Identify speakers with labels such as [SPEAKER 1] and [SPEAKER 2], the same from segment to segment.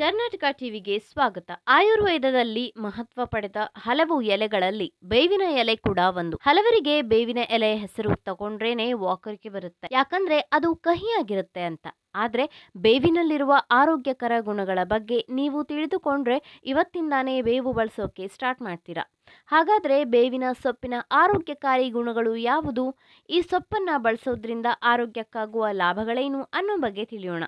[SPEAKER 1] ಕರ್ನಾಟಕ ಟಿವಿಗೆ ಸ್ವಾಗತ ಆಯುರ್ವೇದದಲ್ಲಿ ಮಹತ್ವ ಪಡೆದ ಹಲವು ಎಲೆಗಳಲ್ಲಿ ಬೇವಿನ ಎಲೆ ಕೂಡ ಒಂದು ಹಲವರಿಗೆ ಬೇವಿನ ಎಲೆ ಹೆಸರು ತಗೊಂಡ್ರೇನೆ ವಾಕರಿಕೆ ಬರುತ್ತೆ ಯಾಕಂದ್ರೆ ಅದು ಕಹಿಯಾಗಿರುತ್ತೆ ಅಂತ ಆದರೆ ಬೇವಿನಲ್ಲಿರುವ ಆರೋಗ್ಯಕರ ಗುಣಗಳ ಬಗ್ಗೆ ನೀವು ತಿಳಿದುಕೊಂಡ್ರೆ ಇವತ್ತಿಂದಾನೇ ಬೇವು ಬಳಸೋಕೆ ಸ್ಟಾರ್ಟ್ ಮಾಡ್ತೀರಾ ಹಾಗಾದರೆ ಬೇವಿನ ಸೊಪ್ಪಿನ ಆರೋಗ್ಯಕಾರಿ ಗುಣಗಳು ಯಾವುದು ಈ ಸೊಪ್ಪನ್ನು ಬಳಸೋದ್ರಿಂದ ಆರೋಗ್ಯಕ್ಕಾಗುವ ಲಾಭಗಳೇನು ಅನ್ನೋ ಬಗ್ಗೆ ತಿಳಿಯೋಣ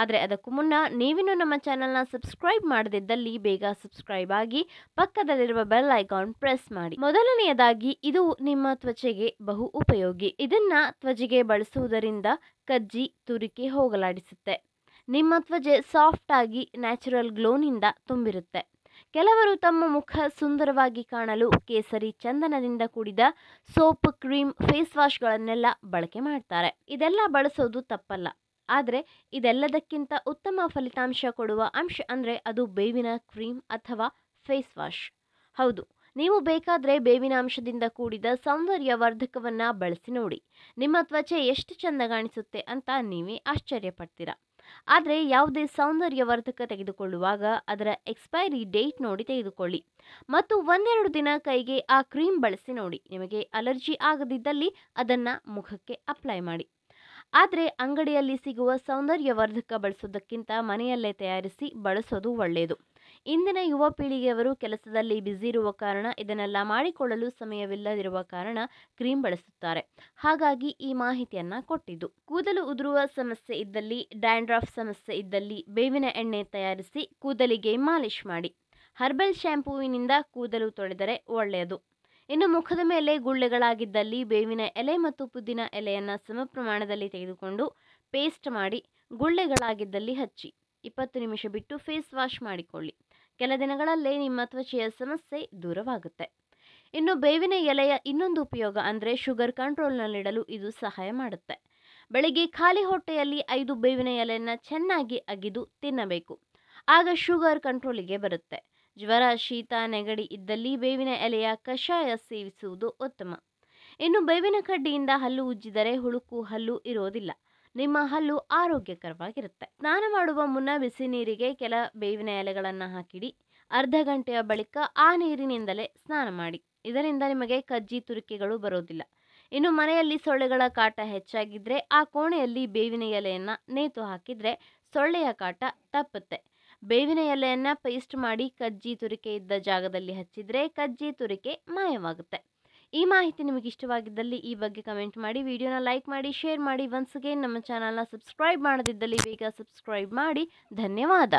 [SPEAKER 1] ಆದರೆ ಅದಕ್ಕೂ ಮುನ್ನ ನೀವಿನ್ನು ನಮ್ಮ ಚಾನಲ್ನ ಸಬ್ಸ್ಕ್ರೈಬ್ ಮಾಡದಿದ್ದಲ್ಲಿ ಬೇಗ ಸಬ್ಸ್ಕ್ರೈಬ್ ಆಗಿ ಪಕ್ಕದಲ್ಲಿರುವ ಬೆಲ್ ಐಕಾನ್ ಪ್ರೆಸ್ ಮಾಡಿ ಮೊದಲನೆಯದಾಗಿ ಇದು ನಿಮ್ಮ ತ್ವಚೆಗೆ ಬಹು ಉಪಯೋಗಿ ಇದನ್ನ ತ್ವಚೆಗೆ ಬಳಸುವುದರಿಂದ ಕಜ್ಜಿ ತುರಿಕೆ ಹೋಗಲಾಡಿಸುತ್ತೆ ನಿಮ್ಮ ತ್ವಚೆ ಸಾಫ್ಟ್ ಆಗಿ ನ್ಯಾಚುರಲ್ ಗ್ಲೋನಿಂದ ತುಂಬಿರುತ್ತೆ ಕೆಲವರು ತಮ್ಮ ಮುಖ ಸುಂದರವಾಗಿ ಕಾಣಲು ಕೇಸರಿ ಚಂದನದಿಂದ ಕೂಡಿದ ಸೋಪ್ ಕ್ರೀಮ್ ಫೇಸ್ ವಾಶ್ಗಳನ್ನೆಲ್ಲ ಬಳಕೆ ಮಾಡ್ತಾರೆ ಇದೆಲ್ಲ ಬಳಸೋದು ತಪ್ಪಲ್ಲ ಆದರೆ ಇದೆಲ್ಲದಕ್ಕಿಂತ ಉತ್ತಮ ಫಲಿತಾಂಶ ಕೊಡುವ ಅಂಶ ಅಂದರೆ ಅದು ಬೇವಿನ ಕ್ರೀಮ್ ಅಥವಾ ಫೇಸ್ ವಾಶ್ ಹೌದು ನೀವು ಬೇಕಾದರೆ ಬೇವಿನ ಅಂಶದಿಂದ ಕೂಡಿದ ಸೌಂದರ್ಯವರ್ಧಕವನ್ನು ಬಳಸಿ ನೋಡಿ ನಿಮ್ಮ ತ್ವಚೆ ಎಷ್ಟು ಚೆಂದ ಕಾಣಿಸುತ್ತೆ ಅಂತ ನೀವೇ ಆಶ್ಚರ್ಯಪಡ್ತೀರ ಆದರೆ ಯಾವುದೇ ಸೌಂದರ್ಯವರ್ಧಕ ತೆಗೆದುಕೊಳ್ಳುವಾಗ ಅದರ ಎಕ್ಸ್ಪೈರಿ ಡೇಟ್ ನೋಡಿ ತೆಗೆದುಕೊಳ್ಳಿ ಮತ್ತು ಒಂದೆರಡು ದಿನ ಕೈಗೆ ಆ ಕ್ರೀಮ್ ಬಳಸಿ ನೋಡಿ ನಿಮಗೆ ಅಲರ್ಜಿ ಆಗದಿದ್ದಲ್ಲಿ ಅದನ್ನು ಮುಖಕ್ಕೆ ಅಪ್ಲೈ ಮಾಡಿ ಆದರೆ ಅಂಗಡಿಯಲ್ಲಿ ಸಿಗುವ ಸೌಂದರ್ಯವರ್ಧಕ ಬಳಸೋದಕ್ಕಿಂತ ಮನೆಯಲ್ಲೇ ತಯಾರಿಸಿ ಬಳಸೋದು ಒಳ್ಳೆಯದು ಇಂದಿನ ಯುವ ಪೀಳಿಗೆಯವರು ಕೆಲಸದಲ್ಲಿ ಬ್ಯುಸಿ ಇರುವ ಕಾರಣ ಇದನ್ನೆಲ್ಲ ಮಾಡಿಕೊಳ್ಳಲು ಸಮಯವಿಲ್ಲದಿರುವ ಕಾರಣ ಕ್ರೀಮ್ ಬಳಸುತ್ತಾರೆ ಹಾಗಾಗಿ ಈ ಮಾಹಿತಿಯನ್ನ ಕೊಟ್ಟಿದ್ದು ಕೂದಲು ಉದುರುವ ಸಮಸ್ಯೆ ಇದ್ದಲ್ಲಿ ಡ್ಯಾಂಡ್ರಾಫ್ ಸಮಸ್ಯೆ ಇದ್ದಲ್ಲಿ ಬೇವಿನ ಎಣ್ಣೆ ತಯಾರಿಸಿ ಕೂದಲಿಗೆ ಮಾಲಿಶ್ ಮಾಡಿ ಹರ್ಬಲ್ ಶ್ಯಾಂಪೂವಿನಿಂದ ಕೂದಲು ತೊಳೆದರೆ ಒಳ್ಳೆಯದು ಇನ್ನು ಮುಖದ ಮೇಲೆ ಗುಳ್ಳೆಗಳಾಗಿದ್ದಲ್ಲಿ ಬೇವಿನ ಎಲೆ ಮತ್ತು ಪುದ್ದಿನ ಎಲೆಯನ್ನು ಸಮ ಪ್ರಮಾಣದಲ್ಲಿ ತೆಗೆದುಕೊಂಡು ಪೇಸ್ಟ್ ಮಾಡಿ ಗುಳ್ಳೆಗಳಾಗಿದ್ದಲ್ಲಿ ಹಚ್ಚಿ ಇಪ್ಪತ್ತು ನಿಮಿಷ ಬಿಟ್ಟು ಫೇಸ್ ವಾಶ್ ಮಾಡಿಕೊಳ್ಳಿ ಕೆಲ ದಿನಗಳಲ್ಲೇ ನಿಮ್ಮ ತ್ವಚೆಯ ಸಮಸ್ಯೆ ದೂರವಾಗುತ್ತೆ ಇನ್ನು ಬೇವಿನ ಎಲೆಯ ಇನ್ನೊಂದು ಉಪಯೋಗ ಅಂದರೆ ಶುಗರ್ ಕಂಟ್ರೋಲ್ನಲ್ಲಿಡಲು ಇದು ಸಹಾಯ ಮಾಡುತ್ತೆ ಬೆಳಿಗ್ಗೆ ಖಾಲಿ ಹೊಟ್ಟೆಯಲ್ಲಿ ಐದು ಬೇವಿನ ಎಲೆಯನ್ನು ಚೆನ್ನಾಗಿ ಅಗಿದು ತಿನ್ನಬೇಕು ಆಗ ಶುಗರ್ ಕಂಟ್ರೋಲಿಗೆ ಬರುತ್ತೆ ಜ್ವರ ಶೀತ ನೆಗಡಿ ಇದ್ದಲ್ಲಿ ಬೇವಿನ ಎಲೆಯ ಕಷಾಯ ಸೇವಿಸುವುದು ಉತ್ತಮ ಇನ್ನು ಬೇವಿನ ಕಡ್ಡಿಯಿಂದ ಹಲ್ಲು ಉಜ್ಜಿದರೆ ಹುಳುಕು ಹಲ್ಲು ಇರೋದಿಲ್ಲ ನಿಮ್ಮ ಹಲ್ಲು ಆರೋಗ್ಯಕರವಾಗಿರುತ್ತೆ ಸ್ನಾನ ಮಾಡುವ ಮುನ್ನ ಬಿಸಿ ನೀರಿಗೆ ಕೆಲ ಬೇವಿನ ಎಲೆಗಳನ್ನು ಹಾಕಿಡಿ ಅರ್ಧ ಗಂಟೆಯ ಬಳಿಕ ಆ ನೀರಿನಿಂದಲೇ ಸ್ನಾನ ಮಾಡಿ ಇದರಿಂದ ನಿಮಗೆ ಕಜ್ಜಿ ತುರಿಕೆಗಳು ಬರೋದಿಲ್ಲ ಇನ್ನು ಮನೆಯಲ್ಲಿ ಸೊಳ್ಳೆಗಳ ಕಾಟ ಹೆಚ್ಚಾಗಿದ್ದರೆ ಆ ಕೋಣೆಯಲ್ಲಿ ಬೇವಿನ ಎಲೆಯನ್ನು ನೇತು ಹಾಕಿದರೆ ಸೊಳ್ಳೆಯ ಕಾಟ ತಪ್ಪುತ್ತೆ ಬೇವಿನ ಎಲೆಯನ್ನು ಪೇಸ್ಟ್ ಮಾಡಿ ಕಜ್ಜಿ ತುರಿಕೆ ಇದ್ದ ಜಾಗದಲ್ಲಿ ಹಚ್ಚಿದರೆ ಕಜ್ಜಿ ತುರಿಕೆ ಮಾಯವಾಗುತ್ತೆ ಈ ಮಾಹಿತಿ ನಿಮಗೆ ಇಷ್ಟವಾಗಿದ್ದಲ್ಲಿ ಈ ಬಗ್ಗೆ ಕಮೆಂಟ್ ಮಾಡಿ ವಿಡಿಯೋನ ಲೈಕ್ ಮಾಡಿ ಶೇರ್ ಮಾಡಿ ಒನ್ಸ್ ಅಗೇನ್ ನಮ್ಮ ಚಾನಲ್ನ ಸಬ್ಸ್ಕ್ರೈಬ್ ಮಾಡದಿದ್ದಲ್ಲಿ ಬೇಗ ಸಬ್ಸ್ಕ್ರೈಬ್ ಮಾಡಿ ಧನ್ಯವಾದ